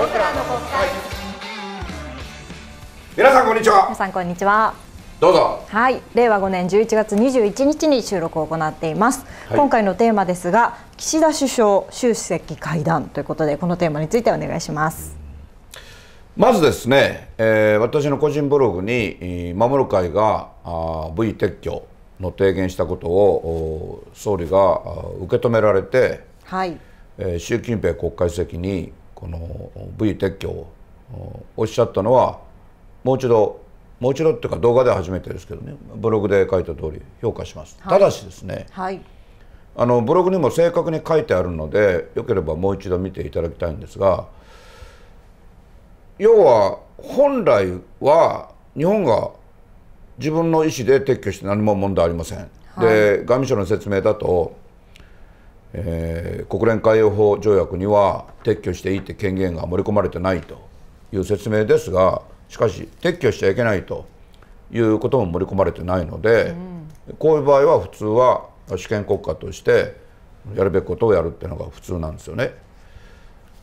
僕らの国会皆さんこんにちは皆さんこんにちはどうぞはい令和5年11月21日に収録を行っています、はい、今回のテーマですが岸田首相習主席会談ということでこのテーマについてお願いしますまずですね、えー、私の個人ブログに守る会があ V 撤去の提言したことを総理が受け止められて、はいえー、習近平国家主席にこの V 撤去をおっしゃったのはもう一度もう一度っていうか動画では初めてですけどねブログで書いた通り評価します、はい、ただしですね、はい、あのブログにも正確に書いてあるのでよければもう一度見ていただきたいんですが要は本来は日本が自分の意思で撤去して何も問題ありません。はい、で外務省の説明だとえー、国連海洋法条約には撤去していいって権限が盛り込まれてないという説明ですがしかし撤去しちゃいけないということも盛り込まれてないので、うん、こういう場合は普通は主権国家としてやるべきことをやるっていうのが普通なんですよね。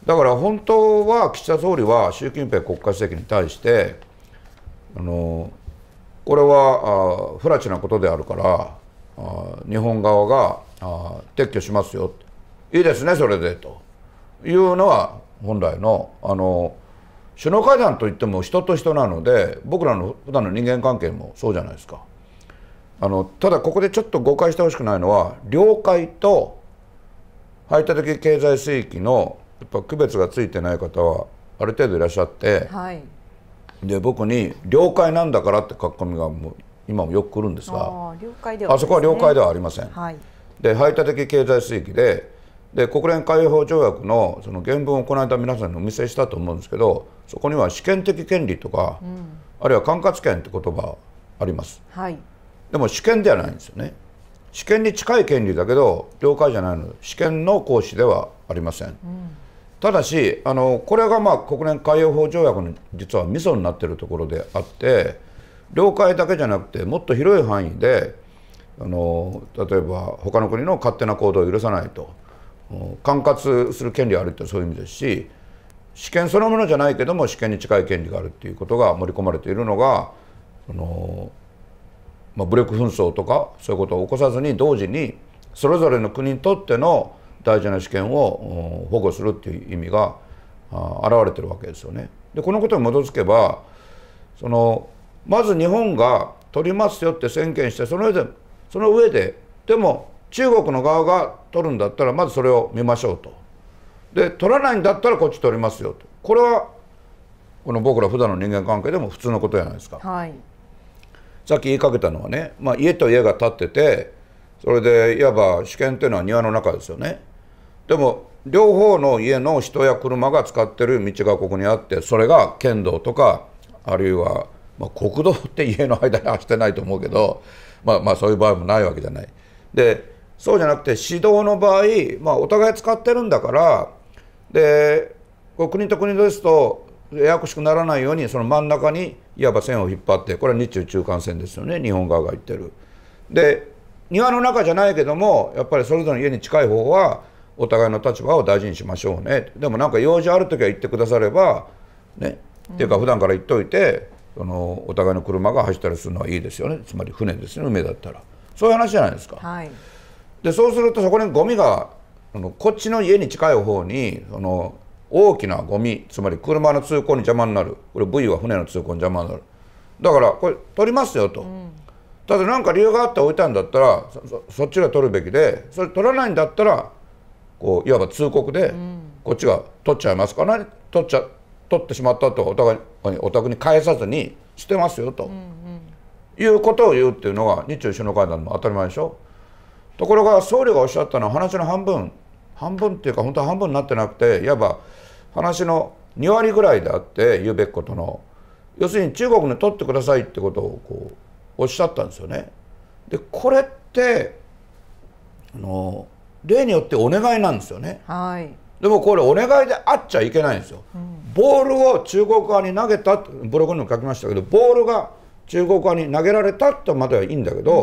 だから本当は岸田総理は習近平国家主席に対してあのこれはあ不埒なことであるからあ日本側があ撤去しますよいいですねそれでというのは本来のあの首脳会談といっても人と人なので僕らの普段の人間関係もそうじゃないですかあのただここでちょっと誤解してほしくないのは領海と排他的経済水域のやっぱ区別がついてない方はある程度いらっしゃって、はい、で僕に「領海なんだから」って書き込みがもう今もよく来るんですがあそこは領海ではありません。はいで排他的経済水域でで国連海洋法条約のその原文をこの間皆さんにお見せしたと思うんですけどそこには試験的権利とか、うん、あるいは管轄権って言葉あります、はい、でも主権ではないんですよね主権に近い権利だけど領海じゃないの主権の行使ではありません、うん、ただしあのこれがまあ国連海洋法条約の実はミソになっているところであって領海だけじゃなくてもっと広い範囲であの例えば他の国の勝手な行動を許さないと管轄する権利があるってそういう意味ですし主権そのものじゃないけども主権に近い権利があるっていうことが盛り込まれているのがその、まあ、武力紛争とかそういうことを起こさずに同時にそれぞれの国にとっての大事な主権を保護するっていう意味が現れてるわけですよね。でこのことに基づけばそのまず日本が取りますよって宣言してその上でその上ででも中国の側が取るんだったらまずそれを見ましょうとで取らないんだったらこっち取りますよとこれはこの僕ら普段の人間関係でも普通のことじゃないですか、はい、さっき言いかけたのはね、まあ、家と家が建っててそれでいわば主権っていうのは庭の中ですよねでも両方の家の人や車が使ってる道がここにあってそれが剣道とかあるいはまあ、国道って家の間に走ってないと思うけど、まあ、まあそういう場合もないわけじゃない。でそうじゃなくて指導の場合、まあ、お互い使ってるんだからで国と国ですとややこしくならないようにその真ん中にいわば線を引っ張ってこれは日中中間線ですよね日本側が言ってる。で庭の中じゃないけどもやっぱりそれぞれの家に近い方はお互いの立場を大事にしましょうねでもなんか用事ある時は言ってくださればね、っていうか普段から言っといてそのお互いの車が走ったりするのはいいですよねつまり船ですね海だったらそういう話じゃないですか。はい、でそうするとそこにゴミがそのこっちの家に近い方にその大きなゴミつまり車の通行に邪魔になるこれ V は船の通行に邪魔になるだからこれ取りますよと。うんただ何か理由があって置いたんだったらそっちが取るべきでそれ取らないんだったらこういわば通告で、こっちが取っちゃいますから、ね、取っちゃ取ってしまったとお互いお宅に返さずに捨てますよと、いうことを言うっていうのが日中首脳会談の当たり前でしょところが総理がおっしゃったのは話の半分半分っていうか本当は半分になってなくていわば話の2割ぐらいであって言うべきことの要するに中国に取ってくださいってことをこうおっしゃったんですよね。でこれってあの例によってお願いなんですよね。はいでもこれお願いであっちゃいけないんですよ、うん、ボールを中国側に投げたブログにも書きましたけどボールが中国側に投げられたとまではいいんだけど、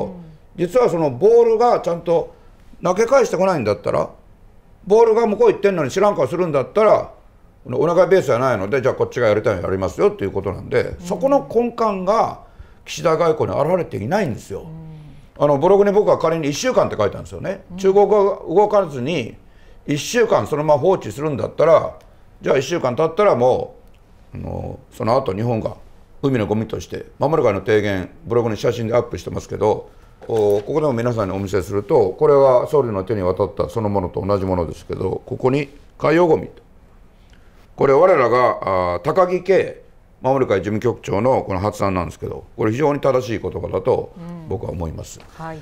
うん、実はそのボールがちゃんと投げ返してこないんだったらボールが向こう行ってんのに知らん顔するんだったらお願いベースじゃないのでじゃあこっちがやりたいのやりますよっていうことなんで、うん、そこの根幹が岸田外交に表れていないんですよ。あのブログに僕は仮に1週間って書いたんですよね。中国が動かずに1週間そのまま放置するんだったらじゃあ1週間経ったらもうあのその後日本が海のゴミとして守る会の提言ブログに写真でアップしてますけどここでも皆さんにお見せするとこれは総理の手に渡ったそのものと同じものですけどここに海洋ゴミこれ我らが高木圭守る会事務局長のこの発案なんですけどこれ非常に正しい言葉だと僕は思います。うんはい、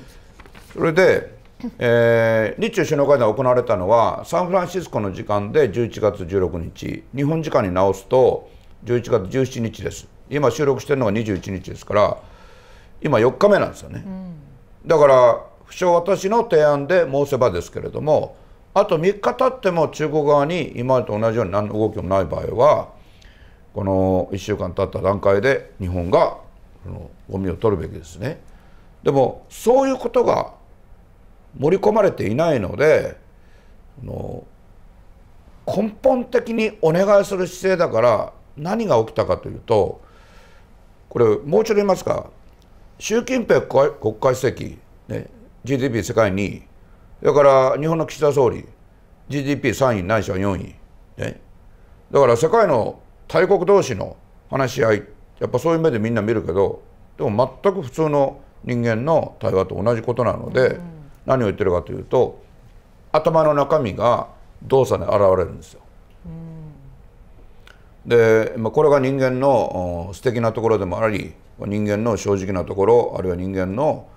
それでえー、日中首脳会談行われたのはサンフランシスコの時間で11月16日日本時間に直すと11月17日です今収録してるのが21日ですから今4日目なんですよね、うん、だから不詳私の提案で申せばですけれどもあと3日経っても中国側に今までと同じように何の動きもない場合はこの1週間経った段階で日本がゴミを取るべきですね。でもそういうことが盛り込まれていないのでの根本的にお願いする姿勢だから何が起きたかというとこれもう一度言いますか習近平国家主席、ね、GDP 世界2位だから日本の岸田総理 GDP3 位ないしは4位、ね、だから世界の大国同士の話し合いやっぱそういう目でみんな見るけどでも全く普通の人間の対話と同じことなので。うん何を言ってるかというと頭の中身が動作で現れるんですよ。で、まあ、これが人間の素敵なところでもあり人間の正直なところあるいは人間の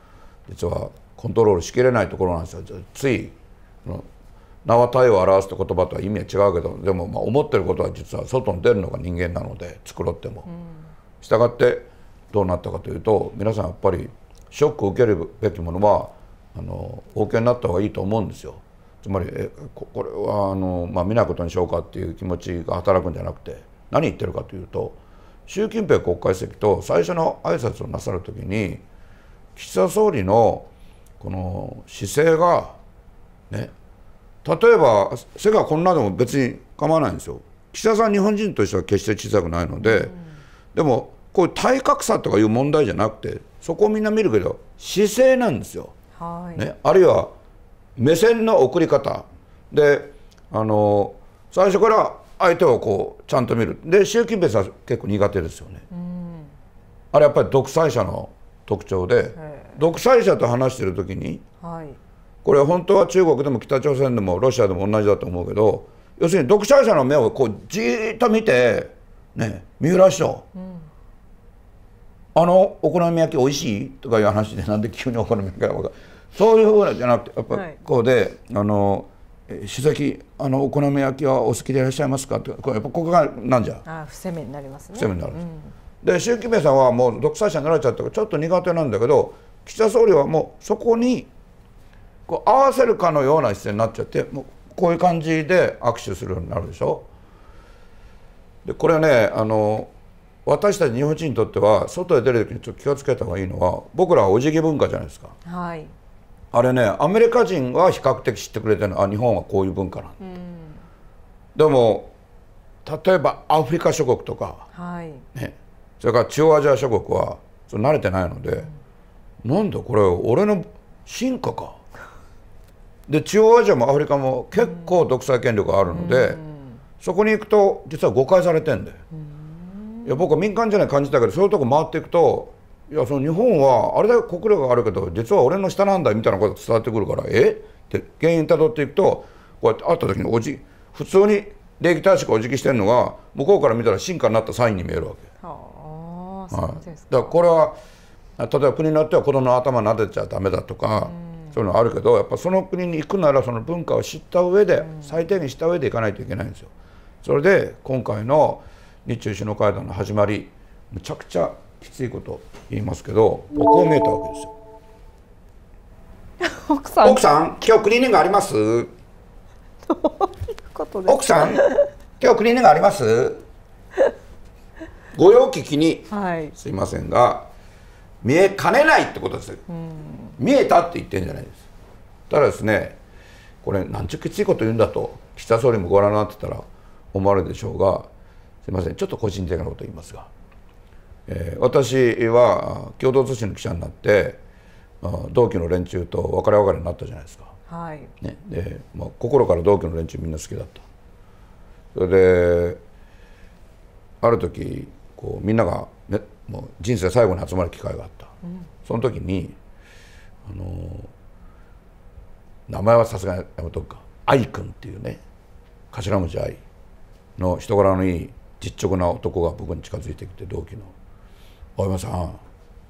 実はコントロールしきれないところなんですよ。つい名は体を表すって言葉とは意味は違うけどでもまあ思ってることは実は外に出るのが人間なので繕っても。したがってどうなったかというと皆さんやっぱりショックを受けるべきものはあのお受になった方がいいと思うんですよつまりえこれはあの、まあ、見ないことにしようかっていう気持ちが働くんじゃなくて何言ってるかというと習近平国家主席と最初の挨拶をなさる時に岸田総理のこの姿勢がね例えば背がこんなでも別に構わないんですよ岸田さん日本人としては決して小さくないので、うん、でもこういう体格差とかいう問題じゃなくてそこをみんな見るけど姿勢なんですよね、あるいは目線の送り方であの最初から相手をこうちゃんと見るで習近平さん結構苦手ですよね、うん、あれやっぱり独裁者の特徴で独裁者と話してる時に、はい、これ本当は中国でも北朝鮮でもロシアでも同じだと思うけど要するに独裁者の目をこうじっと見て、ね、三浦市長、うんあのお好み焼き美味しいとかいう話でなんで急にお好み焼きがかそういうふうなじゃなくてやっぱこうで、はい、あの「主席あのお好み焼きはお好きでいらっしゃいますか?」ってこれやっぱここがなんじゃあ伏せ目になりますね伏せ目になる、うん、で習近平さんはもう独裁者になられちゃったからちょっと苦手なんだけど岸田総理はもうそこにこう合わせるかのような姿勢になっちゃってもうこういう感じで握手するようになるでしょでこれねあの私たち日本人にとっては外へ出る時にちょっと気をつけた方がいいのは僕らはお辞儀文化じゃないですか、はい、あれねアメリカ人は比較的知ってくれてるのあ日本はこういう文化なんだ、うん、でも例えばアフリカ諸国とか、はいね、それから中央アジア諸国はそれ慣れてないので、うん、なんだこれ俺の進化かで中央アジアもアフリカも結構独裁権力があるので、うん、そこに行くと実は誤解されてるんだよ、うんいや僕は民間じゃない感じだけどそういうとこ回っていくといやその日本はあれだけ国力があるけど実は俺の下なんだみたいなこと伝わってくるからえって原因たどっていくとこうやって会った時におじ普通に礼儀正しくお辞儀してるのが向こうから見たら進化になったサインに見えるわけ。ははい、だからこれは例えば国によっては子供の頭撫でちゃダメだとか、うん、そういうのあるけどやっぱその国に行くならその文化を知った上で、うん、最低限した上で行かないといけないんですよ。それで今回の日中首脳会談の始まりむちゃくちゃきついこと言いますけど僕を見えたわけですよ。奥さん奥さん今日クリーニングあります奥さん今日クリーニングあります ご用聞きに、はい、すいませんが見えかねないってことです、うん、見えたって言ってんじゃないですただですねこれなんちゅうきついこと言うんだと岸田総理もご覧になってたら思われるでしょうがすみませんちょっと個人的なこと言いますが、えー、私は共同通信の記者になって同期の連中と別れ別れになったじゃないですか、はいねでまあ、心から同期の連中みんな好きだったそれである時こうみんなが、ね、もう人生最後に集まる機会があった、うん、その時にあの名前はさすがにやめとくか愛くんっていうね頭文字愛の人柄のいい実直な男が僕に近づいてきて同期の「青山さん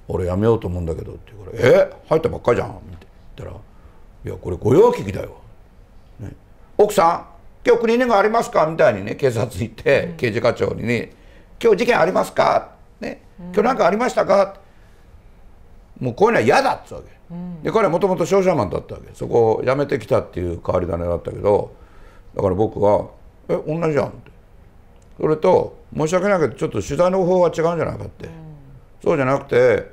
俺辞めようと思うんだけど」って言うから「え入ったばっかじゃん」って言ったら「いやこれ御用聞きだよ」ね「奥さん今日国根がありますか?」みたいにね警察行って刑事課長にね「今日事件ありますか?」ね「今日何かありましたか?」もうこういうのは嫌だっつうわけ、で彼はもともと商社マンだったわけそこを辞めてきたっていう変わり種だったけどだから僕は「え同じじゃん」ってそれと申し訳ないけどちょっと取材の方法が違うんじゃないかって、うん、そうじゃなくて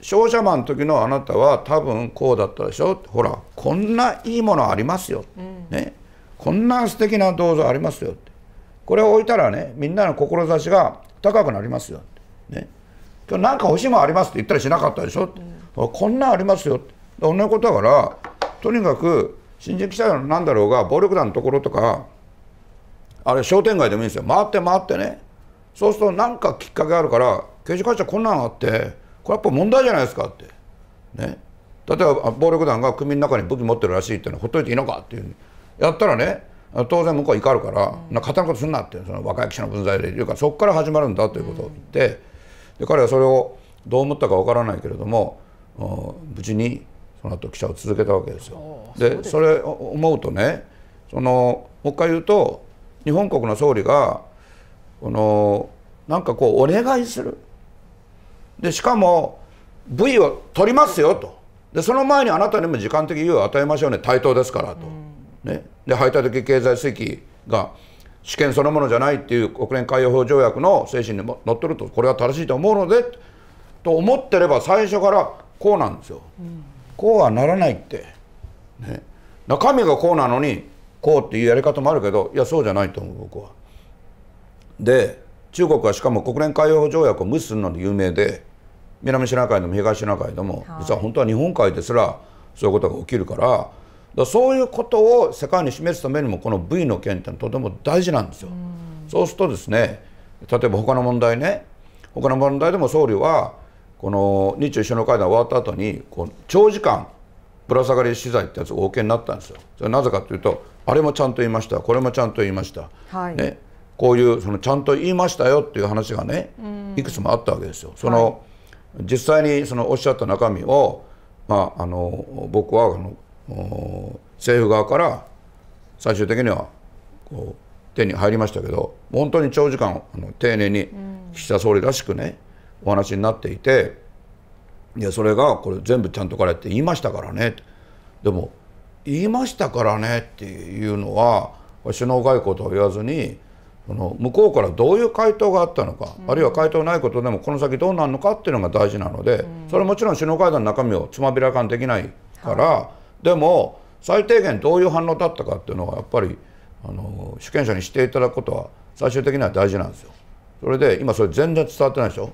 商社マンの時のあなたは多分こうだったでしょほらこんないいものありますよ、うん、ね、こんな素敵な銅像ありますよってこれを置いたらねみんなの志が高くなりますよね今日何か欲しいもんありますって言ったりしなかったでしょ、うん、こんなありますよって同じことだからとにかく新人記者なんだろうが暴力団のところとかあれ商店街でもいいんですよ回って回ってねそうすると何かきっかけあるから刑事課長こんなんあってこれやっぱ問題じゃないですかってね例えば暴力団が組の中に武器持ってるらしいっていうのはほっといていいのかっていうやったらね当然向こうは怒るから、勝手な刀ことすんなってその若い記者の分際で言うからそこから始まるんだということを言って、で彼はそれをどう思ったかわからないけれども無事にその後記者を続けたわけですよ。でそれを思うとねそのもう一回言うと日本国の総理がこのなんかこうお願いするでしかも部位を取りますよとでその前にあなたにも時間的猶予を与えましょうね対等ですからと、ね、で排他的経済水域が主権そのものじゃないっていう国連海洋法条約の精神に乗っとるとこれは正しいと思うのでと思ってれば最初からこうなんですよ、うん、こうはならないって、ね、中身がこうなのにこうっていうやり方もあるけどいやそうじゃないと思う僕は。で中国はしかも国連海洋条約を無視するので有名で南シナ海でも東シナ海でも、実は本当は日本海ですらそういうことが起きるからだそういうことを世界に示すためにもこの V の件ってのはとても大事なんですよ。うそうするとですね例えば他の問題ね他の問題でも総理はこの日中首脳会談終わった後にこに長時間ぶら下がり資材ってやつが OK になったんですよ。それなぜかというとあれもちゃんと言いましたこれもちゃんと言いました、はい、ね、こういうそのちゃんと言いましたよっていう話がねいくつもあったわけですよ。その、はい、実際にそのおっしゃった中身を、まあ、あの僕はあの政府側から最終的にはこう手に入りましたけど本当に長時間あの丁寧に岸田総理らしくねお話になっていていやそれがこれ全部ちゃんとらって言いましたからねでも言いましたからねっていうのは首脳外交とは言わずにその向こうからどういう回答があったのか、うん、あるいは回答ないことでもこの先どうなるのかっていうのが大事なので、うん、それもちろん首脳会談の中身をつまびらかにできないから、はい、でも最低限どういう反応だったかっていうのはやっぱりあの主権者にしていただくことは最終的には大事なんですよ。それで今それ全然伝わってないでしょ、うん、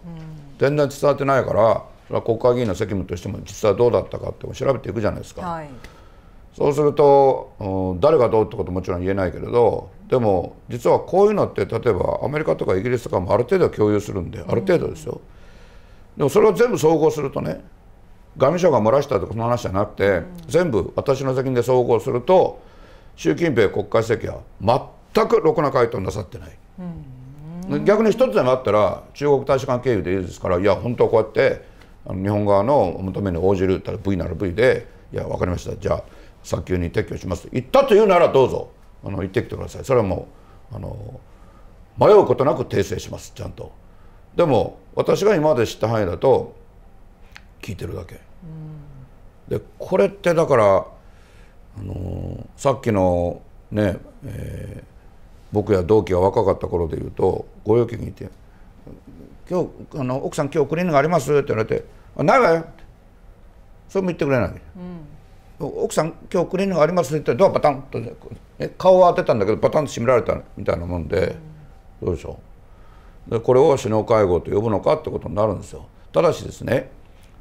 全然伝わってないからそれは国会議員の責務としても実はどうだったかって調べていくじゃないですか。はいそうすると、うん、誰がどうってこともちろん言えないけれどでも実はこういうのって例えばアメリカとかイギリスとかもある程度共有するんである程度ですよ、でもそれを全部総合するとね外務省が漏らしたとかその話じゃなくて、全部私の責任で総合すると習近平国家主席は全くろくな回答なさってない。逆に一つでもあったら中国大使館経由でいいですからいや本当こうやって日本側の求めに応じるったら V なら V でいや分かりましたじゃあ早急に撤去します言ったというならどうぞあの言ってきてくださいそれはもうあの迷うことなく訂正しますちゃんとでも私が今まで知った範囲だと聞いてるだけ、うん、でこれってだからあのさっきのね、えー、僕や同期が若かった頃で言うとご用金にいて「今日あの奥さん今日クリーニングあります?」って言われて「あないわよ」それも言ってくれない、うん奥さん今日クリーニングあります」って言ったらドアバタンと、顔を当てたんだけどバタンと閉められたみたいなもんで、うん、どうでしょうでこれを首脳会合と呼ぶのかってことになるんですよ。ただしですね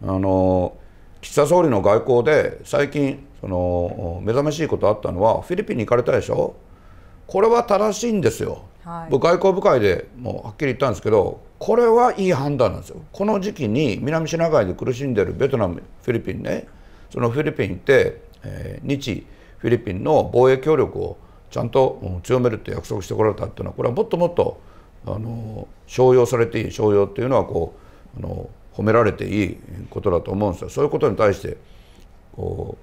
あの岸田総理の外交で最近その目覚ましいことあったのはフィリピンに行かれたでしょこれは正しいんですよ、はい、僕外交部会でもうはっきり言ったんですけどこれはいい判断なんですよこの時期に南シナ海で苦しんでるベトナムフィリピンねそのフィリピンって、えー、日フィリピンの防衛協力をちゃんと強めるって約束してこられたっていうのはこれはもっともっとあの商用されていい商用っていうのはこうあの褒められていいことだと思うんですよ。そういうことに対してこ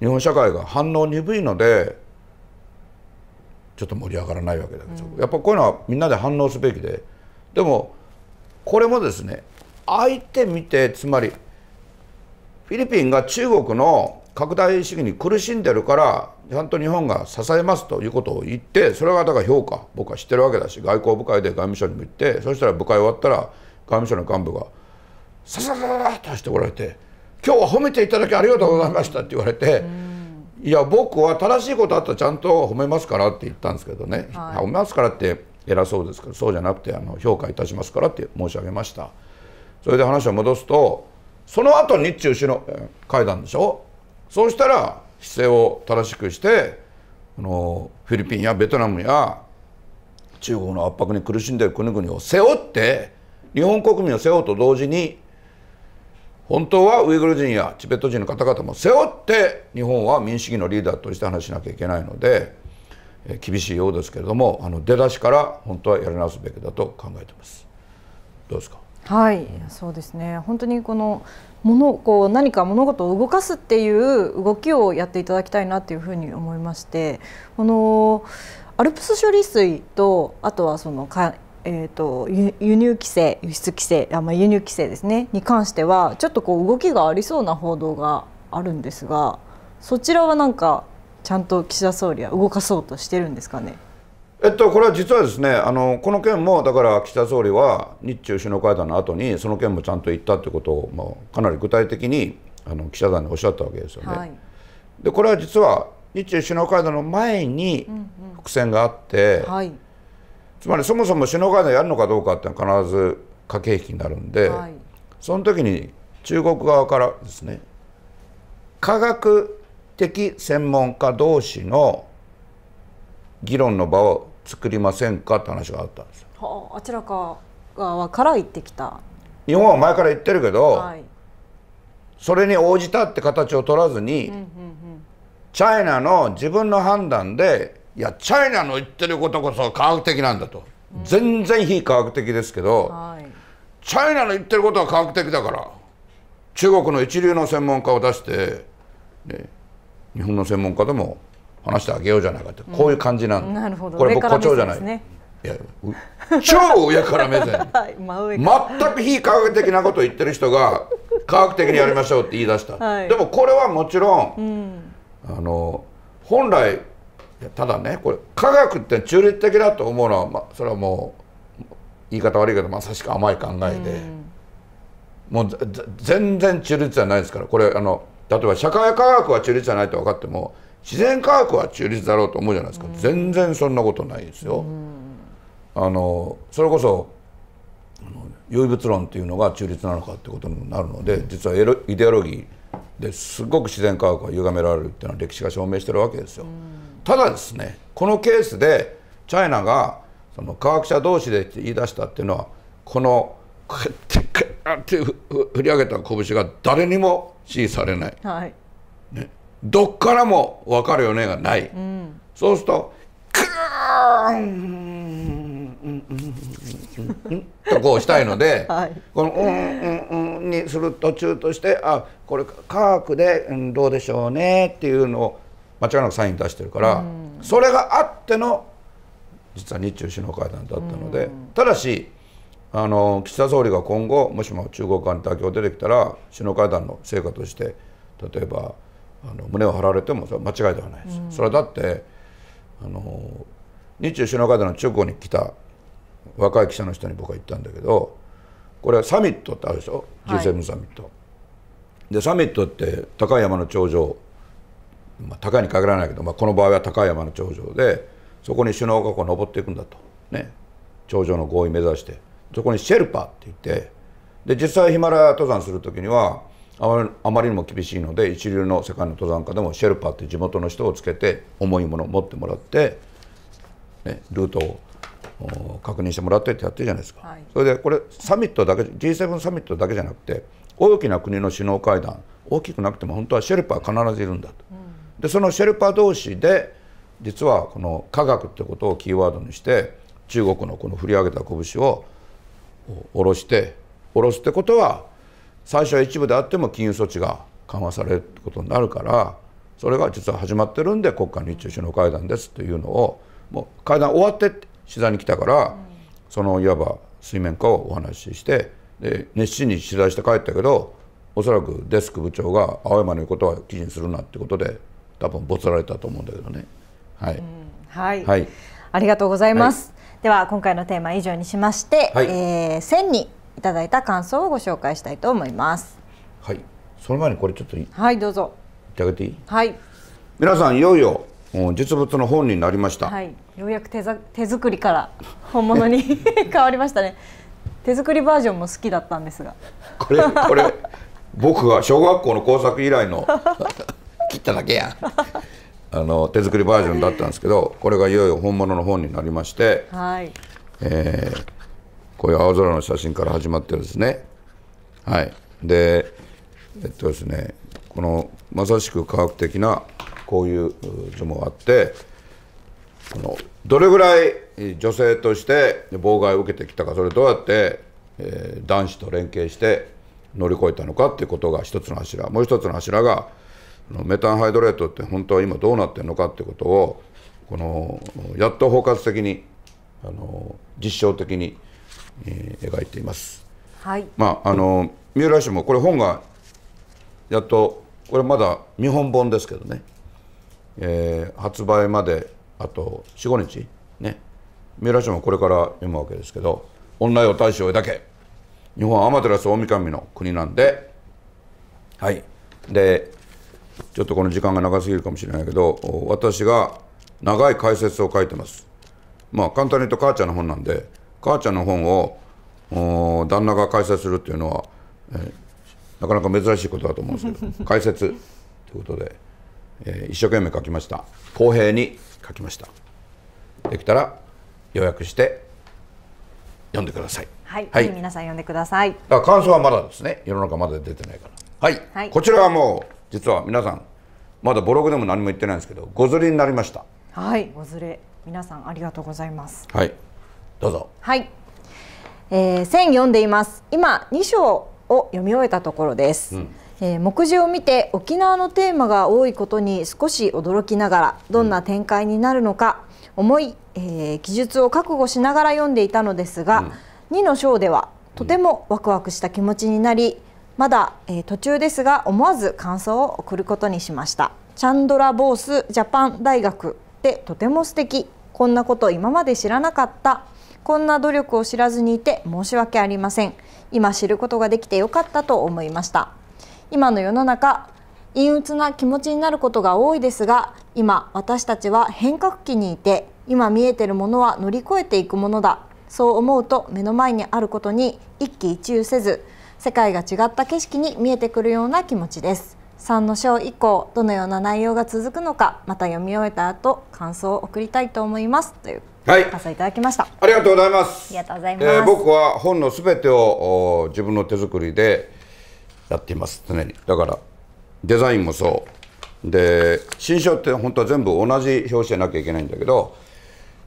う日本社会が反応鈍いのでちょっと盛り上がらないわけだけど、うん、やっぱこういうのはみんなで反応すべきででもこれもですね相手見てつまりフィリピンが中国の拡大主義に苦しんでるからちゃんと日本が支えますということを言ってそれがだから評価僕は知ってるわけだし外交部会で外務省にも行ってそしたら部会終わったら外務省の幹部がさささささっとしておられて「今日は褒めていただきありがとうございました」って言われて。いや僕は正しいことあったらちゃんと褒めますからって言ったんですけどね、はい、褒めますからって偉そうですけどそうじゃなくて評価いたしますからって申し上げましたそれで話を戻すとその後日中首脳会談でしょそうしたら姿勢を正しくしてあのフィリピンやベトナムや中国の圧迫に苦しんでいる国々を背負って日本国民を背負うと同時に本当はウイグル人やチベット人の方々も背負って日本は民主主義のリーダーとして話しなきゃいけないので厳しいようですけれどもあの出だしから本当はやり直すべきだと考えてます。どうですかはいそうですね本当にこの物こう何か物事を動かすっていう動きをやっていただきたいなっていうふうに思いましてこのアルプス処理水とあとはそのかえーと、と輸入規制輸出規制あ、まあ、輸入規制ですねに関してはちょっとこう動きがありそうな報道があるんですがそちらはなんかちゃんと岸田総理は動かそうとしてるんですかね。えっと、これは実はですねあのこの件もだから岸田総理は日中首脳会談の後にその件もちゃんと言ったということを、まあ、かなり具体的にあの記者団におっしゃったわけですよね。はい、でこれは実は日中首脳会談の前に伏線があって、うんうん、はい、つまりそもそも首脳会談やるのかどうかっていうのは必ず駆け引きになるんで、はい、その時に中国側からですね科学的専門家同士の議論の場を作りませんかって話があったんですよ。はあ、ちらか側から行ってきた日本は前から言ってるけど、はい、それに応じたって形を取らずに、うんうんうん、チャイナの自分の判断でいやチャイナの言ってることこそ科学的なんだと、うん、全然非科学的ですけど、はい、チャイナの言ってることは科学的だから中国の一流の専門家を出して、ね、日本の専門家でも話してあげようじゃないかって、こういう感じなん、なるほどこれ僕誇張じゃない。ね、いや 超上から目線 全く非科学的なことを言ってる人が科学的にやりましょうって言い出した、はい、でもこれはもちろん、うん、あの本来ただねこれ科学って中立的だと思うのは、まあ、それはもう言い方悪いけどまさしく甘い考えで、うん、もう全然中立じゃないですからこれあの例えば社会科学は中立じゃないと分かっても自然科学は中立だろうと思うじゃないですか、うん、全然そんなことないですよ。うん、あのそれこそ唯物論っていうのが中立なのかってことになるので実はイデオロギーですごく自然科学が歪められるっていうのは歴史が証明してるわけですよ。うん、ただですねこのケースでチャイナがその科学者同士でって言い出したっていうのはこのこ うやって振り上げた拳が誰にも支持されない。はいどっからも分かるよねがない、うん、そうするとクーンとこうしたいので、はい、この「うんうんうん」にする途中としてあこれ科学で、うん、どうでしょうねっていうのを間違いなくサイン出してるから、うん、それがあっての実は日中首脳会談だったので、ただしあの岸田総理が今後もしも中国側に妥協出てきたら首脳会談の成果として例えば。あの胸を張られてもそれは間違いではないです、うん、それはだってあの日中首脳会談の中国に来た若い記者の人に僕は言ったんだけどこれサミットってあるでしょ G7 サミット、はい、でサミットって高い山の頂上、まあ、高いに限らないけど、まあ、この場合は高い山の頂上でそこに首脳がこう登っていくんだとね頂上の合意目指してそこにシェルパって言ってで実際ヒマラヤ登山する時にはあまりにも厳しいので一流の世界の登山家でもシェルパーって地元の人をつけて重いものを持ってもらって、ね、ルートを確認してもらってってやってるじゃないですか、はい、それでこれサミットだけ G7 サミットだけじゃなくて大きな国の首脳会談大きくなくても本当はシェルパー必ずいるんだと、うん、でそのシェルパー同士で実はこの科学ってことをキーワードにして中国のこの振り上げた拳を下ろして下ろすってことは最初は一部であっても金融措置が緩和されることになるからそれが実は始まってるんで国家日中首脳会談ですというのをもう会談終わって取材に来たから、そのいわば水面下をお話ししてで熱心に取材して帰ったけどおそらくデスク部長が青山の言うことは記事にするなってことで多分ぼつられたと思うんだけどね。はい、うんはい、はい、ありがとうございます、はい、では今回のテーマ以上にしまして、はい、えー、線にいただいた感想をご紹介したいと思いますはいその前にこれちょっといいはいどうぞいってあげていいはい皆さんいよいよ実物の本になりました、はい、ようやく手ざ手作りから 本物に 変わりましたね手作りバージョンも好きだったんですがこれこれ僕が小学校の工作以来の 切っただけやんあの手作りバージョンだったんですけどこれがいよいよ本物の本になりまして、はいえー、こういう青空の写真から始まってですねはいでえっとですねこのまさしく科学的なこういう図もあってこのどれぐらい女性として妨害を受けてきたかそれどうやって、えー、男子と連携して乗り越えたのかっていうことが一つの柱もう一つの柱がメタンハイドレートって本当は今どうなってるのかってことをこのやっと包括的にあの実証的にえー、描いています。はい、まああの三浦氏もこれ本がやっとこれまだ見本本ですけどね、えー、発売まであと45日ね三浦氏もこれから読むわけですけど「オンラインを大将へだけ日本は天照大神の国なんではいでちょっとこの時間が長すぎるかもしれないけど私が長い解説を書いてますまあ簡単に言うと母ちゃんの本なんで母ちゃんの本を旦那が解説するっていうのは、えー、なかなか珍しいことだと思うんですけど 解説ということで、えー、一生懸命書きました公平に書きましたできたら予約して読んでくださいはい、はい、皆さん読んでくださいだから感想はまだですね世の中まだ出てないからはい、はい、こちらはもう実は皆さんまだブログでも何も言ってないんですけどごずりになりましたはいごずれ皆さんありがとうございますはいどうぞはい、えー、線読んでいます今二章を読み終えたところです、うん、え目次を見て沖縄のテーマが多いことに少し驚きながらどんな展開になるのか、思い、えー、記述を覚悟しながら読んでいたのですが、うん、2の章ではとてもワクワクした気持ちになり、まだ、えー、途中ですが思わず感想を送ることにしましたチャンドラ・ボースジャパン大学ってとても素敵こんなこと今まで知らなかったこんな努力を知らずにいて申し訳ありません今知ることができてよかったと思いました今の世の中陰鬱な気持ちになることが多いですが今私たちは変革期にいて今見えてるものは乗り越えていくものだそう思うと目の前にあることに一喜一憂せず世界が違った景色に見えてくるような気持ちです3の章以降どのような内容が続くのかまた読み終えた後感想を送りたいと思いますというはいいただきましたありがとうございますありがとうございます、えー、僕は本のすべてを自分の手作りでやっています常にだからデザインもそうで新書って本当は全部同じ表紙でなきゃいけないんだけど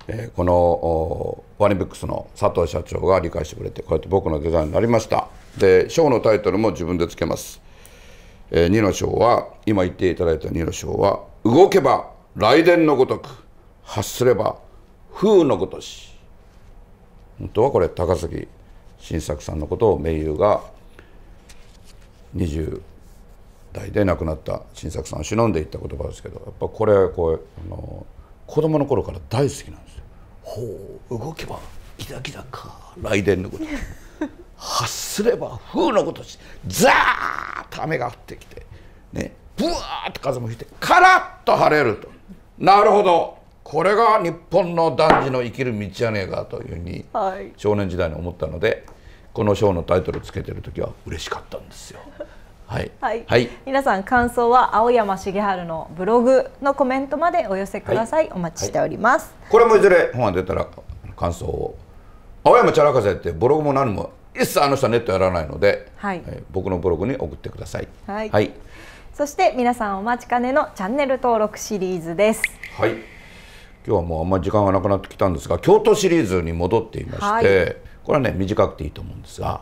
えー、このワニブックスの佐藤社長が理解してくれてこうやって僕のデザインになりましたで章のタイトルも自分でつけますえー、二の章は今言っていただいた二の章は動けば雷電のごとく発すれば風のごとし本当はこれ高崎晋作さんのことを名優が20代で亡くなった晋作さんを忍んでいった言葉ですけどやっぱこれこうあの子供の頃から大好きなんですよ。ほう動けばギザギザか雷電のこと発すれば風のことしザーッと雨が降ってきてねブワーッと風も吹いてカラッと晴れるとなるほどこれが日本の男児の生きる道じゃねえかというふうに少年時代に思ったので、はい、この章のタイトルつけてる時は嬉しかったんですよ。はい、はい、はい、皆さん感想は青山茂春のブログのコメントまでお寄せください、はい、お待ちしております、これもいずれ本が出たら感想を青山チャラカゼってブログも何も一切あの人はネットやらないので、はいえー、僕のブログに送ってください。はい、はい、そして皆さんお待ちかねのチャンネル登録シリーズです。はい。今日はもうあんまり時間がなくなってきたんですが、京都シリーズに戻っていまして、はい、これはね短くていいと思うんですが、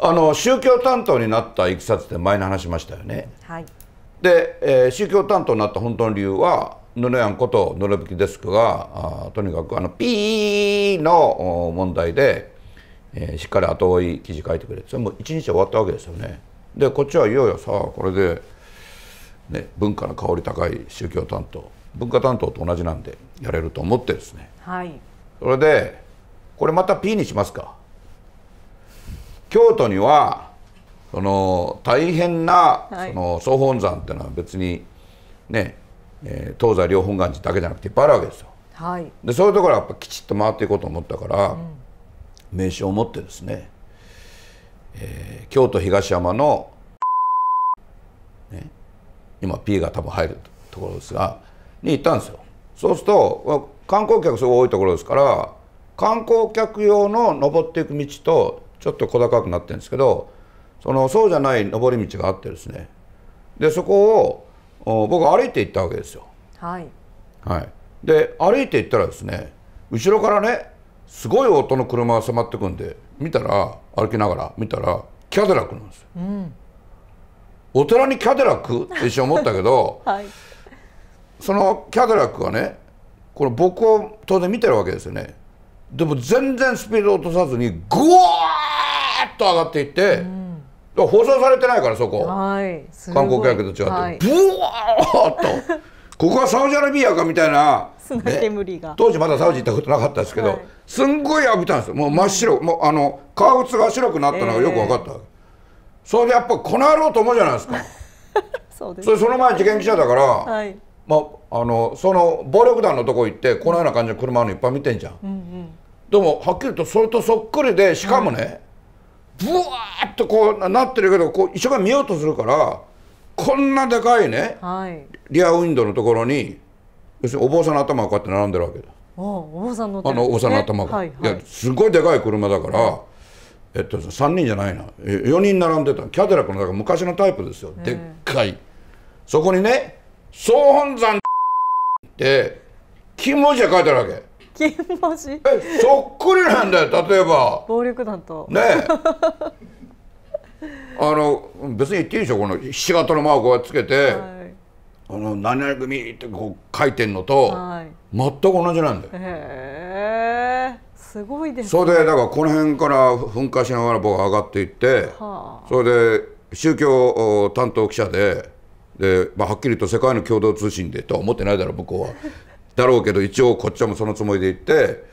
あの宗教担当になったいきさつで前に話しましたよね。はい。で、えー、宗教担当になった本当の理由は。布やんこと布きデスクがあとにかくあのピーの問題でえー、しっかり後追い記事書いてくれそれも一日終わったわけですよねでこっちはいよいよさあこれで、ね、文化の香り高い宗教担当文化担当と同じなんでやれると思ってですね、はい、それでこれまた P にしますか京都にはその大変な、はい、その総本山っていうのは別にね、えー、東西両本願寺だけじゃなくていっぱいあるわけですよ。はい、でそういうところはやっぱきちっと回っていこうと思ったから、うん名称を持ってですね、えー、京都東山の、ね、今 P が多分入るところですがに行ったんですよ。そうすると観光客すごい多いところですから観光客用の登っていく道とちょっと小高くなってるんですけどそのそうじゃない登り道があってですねでそこを僕歩いて行ったわけですよ。はい、はい、で歩いて行ったらですね後ろからねすごい音の車が迫ってくんで見たら歩きながら見たらキャデラックなんですよ、うん、お寺にキャデラックって一瞬思ったけど、はい、そのキャデラックがねこれ僕を当然見てるわけですよねでも全然スピード落とさずにグワーッと上がっていって、うん、放送されてないからそこ、はい、観光客と違って、はい、ブワーッとここはサウジアラビアかみたいな砂煙が、ね、当時まだサウジ行ったことなかったですけど、はい、すんごい浴びたんですよもう真っ白、うん、もうあの革靴が白くなったのがよく分かった、えー、それでやっぱこの野郎と思うじゃないですか そうです、ね、それその前事件記者だから、はい、まあ、あのその暴力団のとこ行ってこのような感じの車のいっぱい見てんじゃん、うんうん、でもはっきりとそれとそっくりでしかもね、はいブワーッとこうなってるけどこう一生懸命見ようとするからこんなでかいね、はい、リアウィンドウのところに要するにお坊さんの頭がこうやって並んでるわけだお坊さんのあのお坊さんの頭が、はいはい、いやすごいでかい車だから、えっと、3人じゃないな4人並んでたキャデラックのだから昔のタイプですよ、でっかいそこにね総本山って金文字が書いてあるわけ金文字えそっくりなんだよ例えば暴力団とねえあの別に言っていいでしょこのひし形のマークをつけて、はいあの何々組ってこう書いてんのと、はい、全く同じなんだよ。へえすごいです、ね、それでだからこの辺から噴火しながら僕上がっていって、はあ、それで宗教担当記者でで、まあ、はっきりと世界の共同通信でとは思ってないだろう向こうは。だろうけど一応こっちはもそのつもりで行って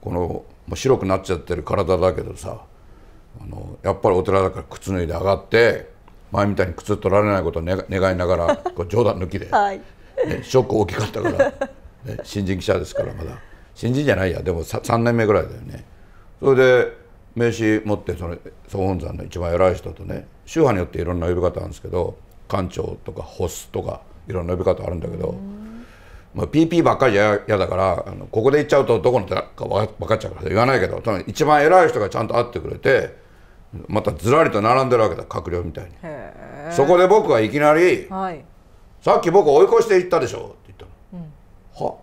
この白くなっちゃってる体だけどさあのやっぱりお寺だから靴脱いで上がって。前みたいに靴取られないことを 願いながらこう冗談抜きで、はいね、ショック大きかったから、ね、新人記者ですからまだ新人じゃないやでも 3, 年目ぐらいだよねそれで名刺持ってその総本山の一番偉い人とね宗派によっていろんな呼び方あるんですけど館長とかホスとかいろんな呼び方あるんだけど、まあ、PP ばっかりじゃ嫌だからあのここで言っちゃうとどこの手か分かっちゃうから言わないけど一番偉い人がちゃんと会ってくれて。またずらりと並んでるわけだ閣僚みたいにそこで僕はいきなり、はい、さっき僕追い越していったでしょ」って言ったの「うん、は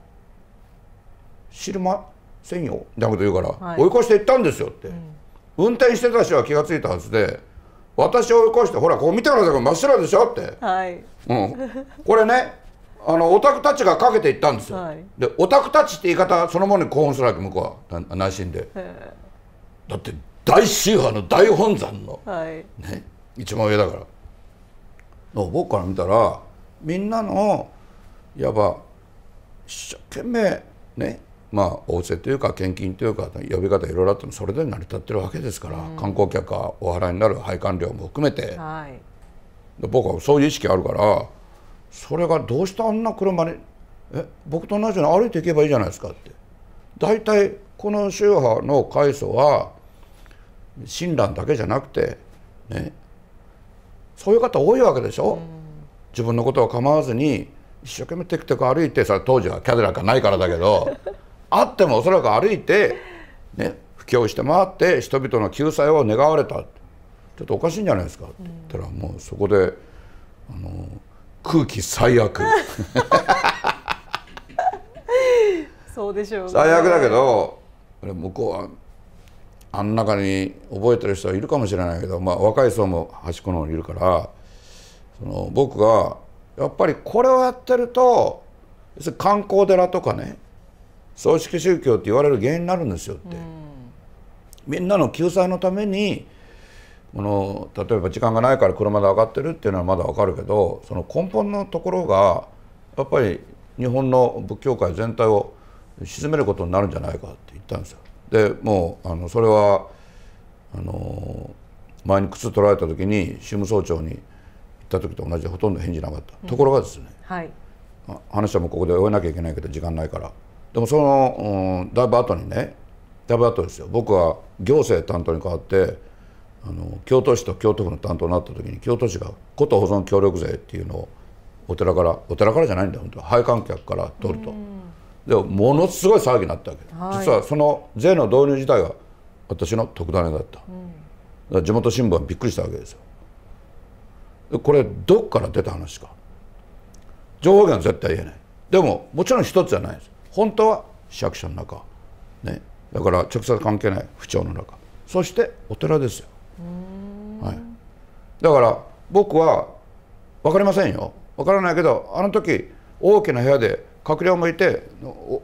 知りませんよ」みたいなこと言うから、はい、追い越していったんですよ」って、うん、運転してた人は気が付いたはずで「私を追い越してほらこう見てください真っ白でしょ」って、はいうん、これねあのオタクたちがかけていったんですよ、はい、でオタクたちって言い方そのものに興奮するわけ向こうは内心でだって大宗派の大本山の、はいね、一番上だから僕から見たらみんなのいわば一生懸命ねまあ仰せというか献金というか呼び方いろいろあってもそれで成り立ってるわけですから、うん、観光客がお払いになる配管料も含めて、はい、僕はそういう意識あるからそれがどうしてあんな車にえ僕と同じように歩いていけばいいじゃないですかって。大体この宗派の階層は親鸞だけじゃなくて、ね、そういう方多いわけでしょ、うん、自分のことは構わずに一生懸命テクテク歩いてさ当時はキャデラックないからだけど あってもおそらく歩いて、ね、布教して回って人々の救済を願われたちょっとおかしいんじゃないですかって言ったら、うん、もうそこであの空気最悪 そうでしょう、ね、最悪だけど向こうはあん中に覚えてる人はいるかもしれないけど、まあ、若い層も端っこの方いるからその僕がやっぱりこれをやってると要するに観光寺とかね葬式宗教って言われる原因になるんですよって。みんなの救済のためにこの例えば時間がないから車で上がってるっていうのはまだわかるけどその根本のところがやっぱり日本の仏教界全体を沈めることになるんじゃないかって言ったんですよ。でもうあのそれはあの前に靴取られた時に宗務総長に行った時と同じでほとんど返事なかった、うん、ところがですね、はい、話はもうここで終えなきゃいけないけど時間ないからでもその、うん、だいぶ後にねだいぶ後ですよ僕は行政担当に代わってあの京都市と京都府の担当になった時に京都市が古都保存協力税っていうのをお寺からお寺からじゃないんだよ本当は配管客から取ると。うんでものすごい騒ぎになったわけ、はい、実はその税の導入自体が私の特ダネだった、うん、地元新聞はびっくりしたわけですよこれどっから出た話か情報源は絶対言えないでももちろん一つじゃないです本当は市役所の中、ね、だから直接関係ない府庁の中そしてお寺ですよ、はい、だから僕は分かりませんよ分からないけどあの時大きな部屋で閣僚もいて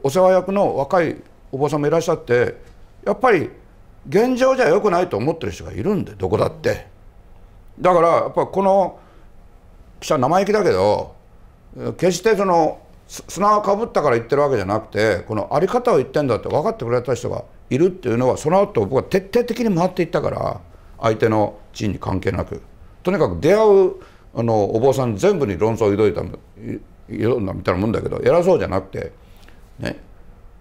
お世話役の若いお坊さんもいらっしゃってやっぱり現状じゃ良くないと思ってる人がいるんでどこだってだからやっぱこの記者生意気だけど決してその砂をかぶったから言ってるわけじゃなくてこの在り方を言ってんだって分かってくれた人がいるっていうのはその後僕は徹底的に回っていったから相手の地位に関係なくとにかく出会うあのお坊さん全部に論争を挑いたろんなみたいなもんだけど偉そうじゃなくて、ね、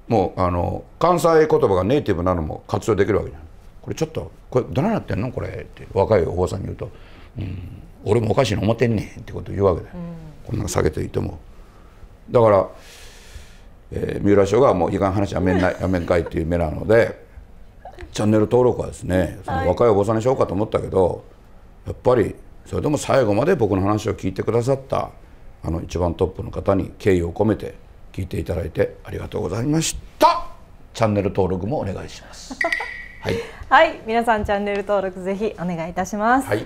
もうあの関西言葉がネイティブなのも活用できるわけじゃんこれちょっとこれどななってんのこれって若いお坊さんに言うと「うん俺もおかしいの思ってんねん」ってこと言うわけで、こんなの下げていてもだから、えー、三浦翔がもういかん話やめんない やめんかいっていう目なのでチャンネル登録はですねその若いお坊さんにしようかと思ったけど、やっぱりそれでも最後まで僕の話を聞いてくださったあの一番トップの方に敬意を込めて聞いていただいてありがとうございましたチャンネル登録もお願いします はい、はい、皆さんチャンネル登録ぜひお願いいたします、はい、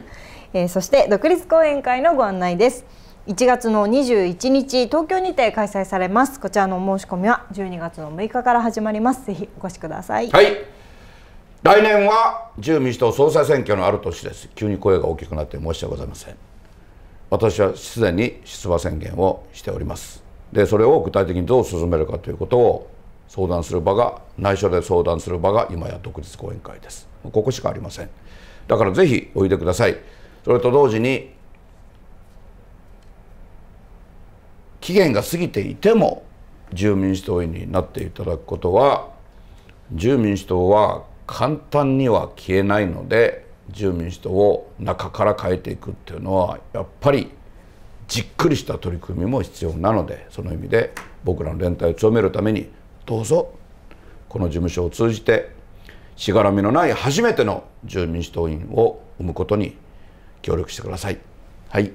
えー、そして独立講演会のご案内です1月の21日東京にて開催されますこちらの申し込みは12月の6日から始まりますぜひお越しくださいはい来年は自由民主党総裁選挙のある年です急に声が大きくなって申し訳ございません私はすでに出馬宣言をしておりますでそれを具体的にどう進めるかということを相談する場が内緒で相談する場が今や独立講演会ですここしかありませんだからぜひおいでくださいそれと同時に期限が過ぎていても自由民主党員になっていただくことは自由民主党は簡単には消えないので住民主党を中から変えていくっていうのはやっぱりじっくりした取り組みも必要なのでその意味で僕らの連帯を強めるためにどうぞこの事務所を通じてしがらみのない初めての住民主党員を生むことに協力してください。はい、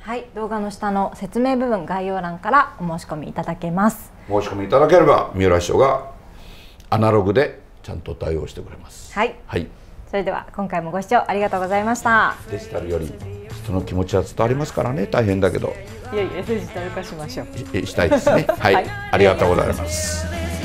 はい、動画の下の説明部分概要欄からお申し込みいただけます申し込みいただければ三浦市長がアナログでちゃんと対応してくれますはい、はいそれでは今回もご視聴ありがとうございましたデジタルより人の気持ちは伝わりますからね大変だけどいやいやデジタル化しましょうしたいですねはい、はい、ありがとうございます